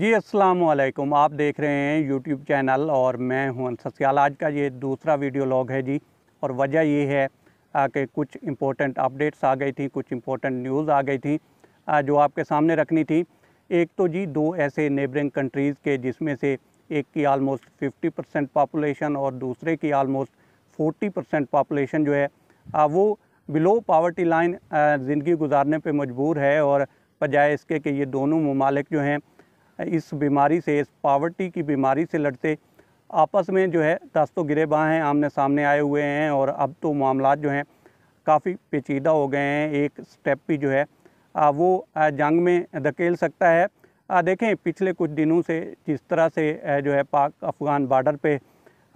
जी अस्सलाम वालेकुम आप देख रहे हैं यूट्यूब चैनल और मैं हूं सस्याल आज का ये दूसरा वीडियो लॉग है जी और वजह ये है कि कुछ इम्पोर्टेंट अपडेट्स आ गई थी कुछ इम्पोर्टेंट न्यूज़ आ गई थी जो आपके सामने रखनी थी एक तो जी दो ऐसे नेबरिंग कंट्रीज़ के जिसमें से एक की आलमोस्ट फिफ्टी परसेंट पॉपुलेशन और दूसरे की आलमोस्ट फोर्टी परसेंट पॉपुलेशन जो है वो बिलो पावर्टी लाइन ज़िंदगी गुजारने पर मजबूर है और बजाय इसके कि ये दोनों ममालिक जो हैं इस बीमारी से इस पावर्टी की बीमारी से लड़ते आपस में जो है दस्तों गिरेबाँ हैं आमने सामने आए हुए हैं और अब तो मामला जो हैं काफ़ी पेचीदा हो गए हैं एक स्टेप भी जो है वो जंग में धकेल सकता है देखें पिछले कुछ दिनों से जिस तरह से जो है पाक अफ़गान बॉर्डर पे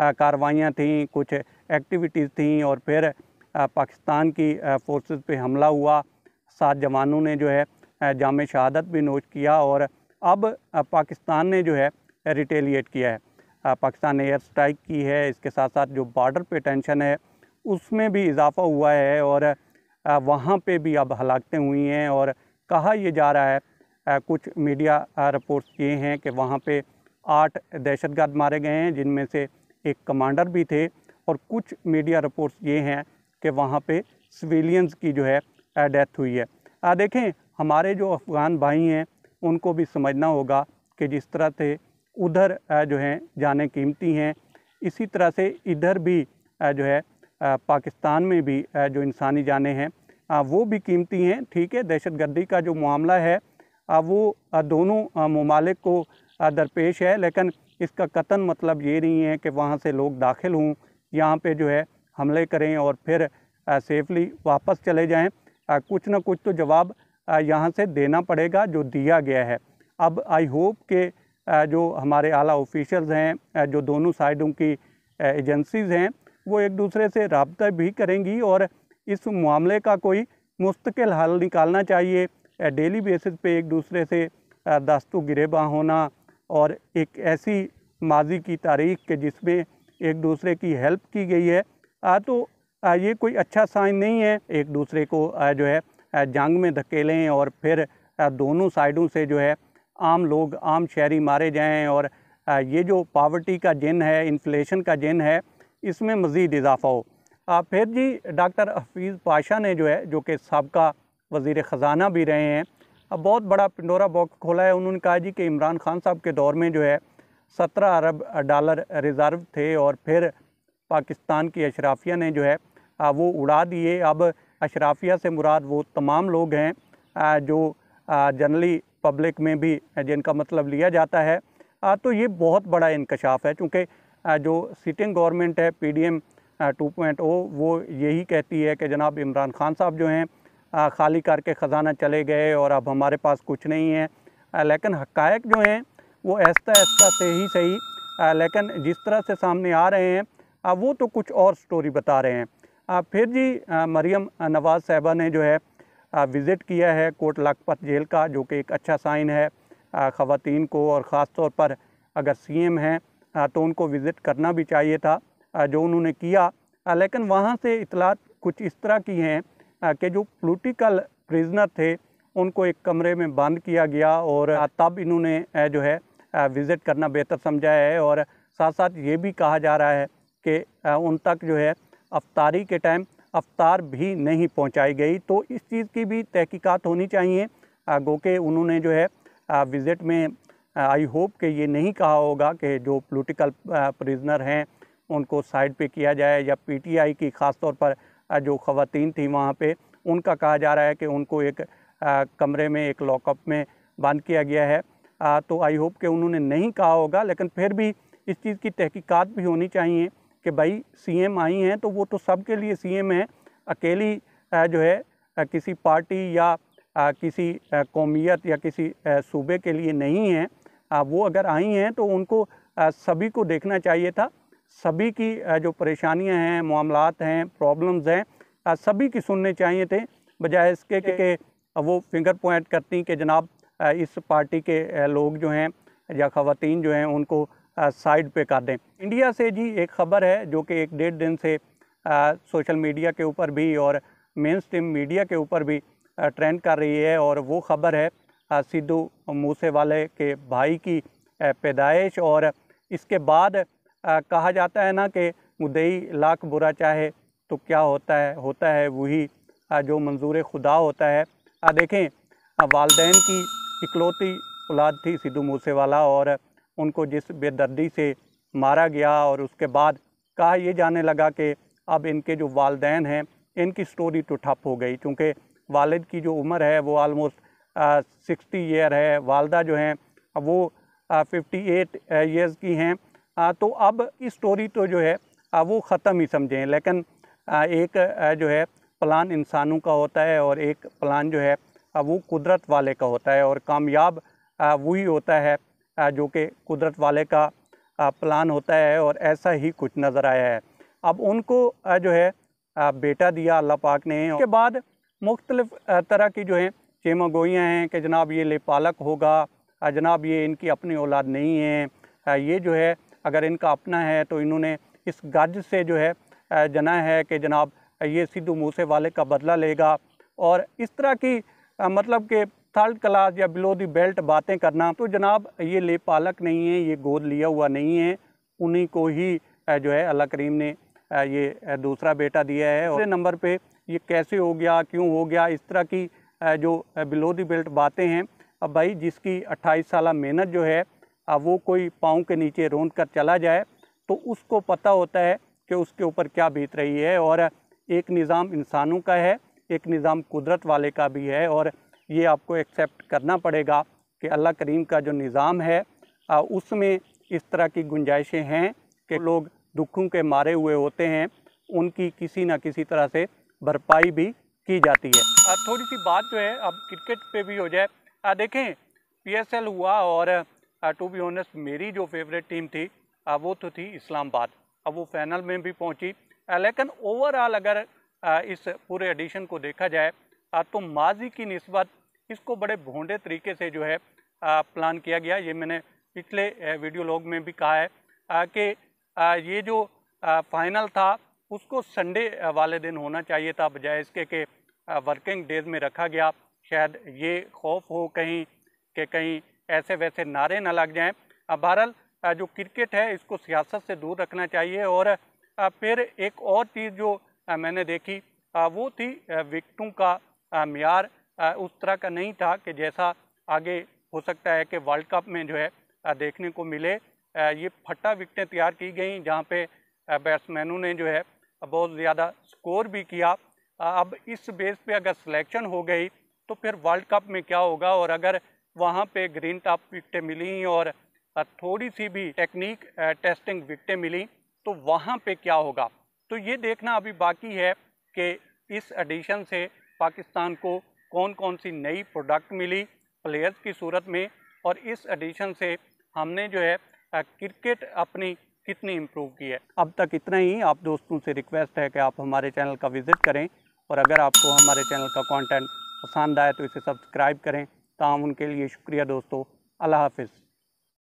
कार्रवाइयाँ थी कुछ एक्टिविटीज़ थी और फिर पाकिस्तान की फोर्सेस पे हमला हुआ सात जवानों ने जो है जाम शहादत भी नोश किया और अब पाकिस्तान ने जो है रिटेलिएट किया है पाकिस्तान ने एयर स्ट्राइक की है इसके साथ साथ जो बॉर्डर पे टेंशन है उसमें भी इजाफा हुआ है और वहाँ पे भी अब हलाकतें हुई हैं और कहा यह जा रहा है कुछ मीडिया रिपोर्ट्स ये हैं कि वहाँ पे आठ दहशत मारे गए हैं जिनमें से एक कमांडर भी थे और कुछ मीडिया रिपोर्ट्स ये हैं कि वहाँ पर सिविलियंस की जो है डेथ हुई है देखें हमारे जो अफ़गान भाई हैं उनको भी समझना होगा कि जिस तरह से उधर जो हैं जाने कीमती हैं इसी तरह से इधर भी जो है पाकिस्तान में भी जो इंसानी जाने हैं वो भी कीमती हैं ठीक है दहशत गर्दी का जो मामला है वो दोनों ममालिक को दरपेश है लेकिन इसका कतन मतलब ये नहीं है कि वहाँ से लोग दाखिल हों यहाँ पे जो है हमले करें और फिर सेफली वापस चले जाएं कुछ ना कुछ तो जवाब यहाँ से देना पड़ेगा जो दिया गया है अब आई होप के जो हमारे आला ऑफिशल हैं जो दोनों साइडों की एजेंसीज़ हैं वो एक दूसरे से रबता भी करेंगी और इस मामले का कोई मुस्तकिल हल निकालना चाहिए डेली बेसिस पे एक दूसरे से दस्तु गिरेबा होना और एक ऐसी माजी की तारीख के जिसमें एक दूसरे की हेल्प की गई है तो ये कोई अच्छा साइन नहीं है एक दूसरे को जो है जंग में धकेलें और फिर दोनों साइडों से जो है आम लोग आम शहरी मारे जाएं और ये जो पावर्टी का जिन है इन्फ्लेशन का जिन है इसमें मज़ीद इजाफा हो फिर जी डॉक्टर हफीज़ पाशा ने जो है जो कि सबका वजीर ख़जाना भी रहे हैं अब बहुत बड़ा पिंडोरा बॉक्स खोला है उन्होंने कहा जी कि इमरान खान साहब के दौर में जो है सत्रह अरब डॉलर रिज़र्व थे और फिर पाकिस्तान की अशराफिया ने जो है वो उड़ा दिए अब अशराफिया से मुराद वो तमाम लोग हैं जो जनरली पब्लिक में भी जिनका मतलब लिया जाता है तो ये बहुत बड़ा इंकशाफ है चूँकि जो सिटिंग गवर्नमेंट है P D M two point O वो यही कहती है कि जनाब इमरान खान साहब जो हैं खाली करके ख़जाना चले गए और अब हमारे पास कुछ नहीं है लेकिन हकायक जो हैं वो ऐसा ऐसा से ही सही लेकिन जिस तरह से सामने आ रहे हैं वो तो कुछ और स्टोरी बता रहे हैं फिर जी मरियम नवाज़ साहबा ने जो है विज़िट किया है कोट लाखपत जेल का जो कि एक अच्छा साइन है ख़वान को और ख़ास तौर पर अगर सी एम हैं तो उनको विज़िट करना भी चाहिए था जो उन्होंने किया लेकिन वहाँ से इतलात कुछ इस तरह की हैं कि जो पोलिटिकल प्रिजनर थे उनको एक कमरे में बंद किया गया और तब इन्होंने जो है विज़िट करना बेहतर समझा है और साथ साथ ये भी कहा जा रहा है कि उन तक जो है अफतारी के टाइम अफतार भी नहीं पहुंचाई गई तो इस चीज़ की भी तहकीकात होनी चाहिए गो के उन्होंने जो है विज़िट में आई होप कि ये नहीं कहा होगा कि जो पोलिटिकल प्रिजनर हैं उनको साइड पे किया जाए या पीटीआई की ख़ास तौर पर जो ख़वातीन थी वहाँ पे उनका कहा जा रहा है कि उनको एक कमरे में एक लॉकअप में बंद किया गया है तो आई होप कि उन्होंने नहीं कहा होगा लेकिन फिर भी इस चीज़ की तहकीकात भी होनी चाहिए कि भाई सीएम आई हैं तो वो तो सबके लिए सीएम हैं अकेली जो है किसी पार्टी या किसी कौमियत या किसी सूबे के लिए नहीं हैं वो अगर आई हैं तो उनको सभी को देखना चाहिए था सभी की जो परेशानियां हैं मामला हैं प्रॉब्लम्स हैं सभी की सुनने चाहिए थे बजाय इसके कि वो फिंगर पॉइंट करती कि जनाब इस पार्टी के लोग जो हैं या ख़वान जो हैं उनको साइड पे कर दें इंडिया से जी एक ख़बर है जो कि एक डेढ़ दिन से आ, सोशल मीडिया के ऊपर भी और मेन स्ट्रीम मीडिया के ऊपर भी ट्रेंड कर रही है और वो ख़बर है सिद्धू मूसेवाले के भाई की पैदाइश और इसके बाद आ, कहा जाता है ना कि मुदई लाख बुरा चाहे तो क्या होता है होता है वही जो मंजूर खुदा होता है आ, देखें वालदेन की इकलौती औलाद थी सिद्धू मूसेवाला और उनको जिस बेदर्दी से मारा गया और उसके बाद कहा यह जाने लगा कि अब इनके जो वालदेन हैं इनकी स्टोरी तो ठप हो गई क्योंकि वालद की जो उम्र है वो आलमोस्ट सिक्सटी ईयर है वालदा जो हैं वो फिफ्टी एट ईयर्स की हैं तो अब इस स्टोरी तो जो है आ, वो ख़त्म ही समझें लेकिन आ, एक जो है प्लान इंसानों का होता है और एक प्लान जो है वो कुदरत वाले का होता है और कामयाब वही होता है जो कि कुदरत वाले का प्लान होता है और ऐसा ही कुछ नज़र आया है अब उनको जो है बेटा दिया अल्लाह पाक ने उसके बाद मुख्तलफ़ तरह की जो है चेमागोइयाँ हैं कि जनाब ये ले पालक होगा जनाब ये इनकी अपनी औलाद नहीं है ये जो है अगर इनका अपना है तो इन्होंने इस गज से जो है जना है कि जनाब ये सिद्धू मूसे वाले का बदला लेगा और इस तरह की मतलब के थर्ड क्लास या बिलो दी बेल्ट बातें करना तो जनाब ये ले पालक नहीं है ये गोद लिया हुआ नहीं है उन्हीं को ही जो है अल्लाह करीम ने ये दूसरा बेटा दिया है और नंबर पे ये कैसे हो गया क्यों हो गया इस तरह की जो बिलो दी बेल्ट बातें हैं अब भाई जिसकी अट्ठाईस साल मेहनत जो है वो कोई पाँव के नीचे रोंद कर चला जाए तो उसको पता होता है कि उसके ऊपर क्या बीत रही है और एक निज़ाम इंसानों का है एक निज़ाम कुदरत वाले का भी है और ये आपको एक्सेप्ट करना पड़ेगा कि अल्लाह करीम का जो निज़ाम है उसमें इस तरह की गुंजाइशें हैं कि लोग दुखों के मारे हुए होते हैं उनकी किसी ना किसी तरह से भरपाई भी की जाती है थोड़ी सी बात जो है अब क्रिकेट पे भी हो जाए आ देखें पीएसएल हुआ और टू बी ऑनेस्ट मेरी जो फेवरेट टीम थी आ, वो तो थी इस्लामाबाद अब वो फाइनल में भी पहुंची लेकिन ओवरऑल अगर आ, इस पूरे एडिशन को देखा जाए आ, तो माजी की नस्बत इसको बड़े भोंडे तरीके से जो है प्लान किया गया ये मैंने पिछले वीडियो लॉग में भी कहा है कि ये जो फाइनल था उसको संडे वाले दिन होना चाहिए था बजाय इसके कि वर्किंग डेज में रखा गया शायद ये खौफ हो कहीं कि कहीं ऐसे वैसे नारे ना लग जाएं बहरहाल जो क्रिकेट है इसको सियासत से दूर रखना चाहिए और फिर एक और चीज़ जो मैंने देखी वो थी विकटों का मैार उस तरह का नहीं था कि जैसा आगे हो सकता है कि वर्ल्ड कप में जो है देखने को मिले ये फट्टा विकटें तैयार की गई जहाँ पे बैट्समैनों ने जो है बहुत ज़्यादा स्कोर भी किया अब इस बेस पे अगर सिलेक्शन हो गई तो फिर वर्ल्ड कप में क्या होगा और अगर वहाँ पे ग्रीन टॉप विकटें मिली और थोड़ी सी भी टेक्निक टेस्टिंग विकटें मिली तो वहाँ पे क्या होगा तो ये देखना अभी बाकी है कि इस एडिशन से पाकिस्तान को कौन कौन सी नई प्रोडक्ट मिली प्लेयर्स की सूरत में और इस एडिशन से हमने जो है क्रिकेट अपनी कितनी इम्प्रूव की है अब तक इतना ही आप दोस्तों से रिक्वेस्ट है कि आप हमारे चैनल का विज़िट करें और अगर आपको हमारे चैनल का कॉन्टेंट पसंद आए तो इसे सब्सक्राइब करें तमाम उनके लिए शुक्रिया दोस्तों अल्लाह हाफिज़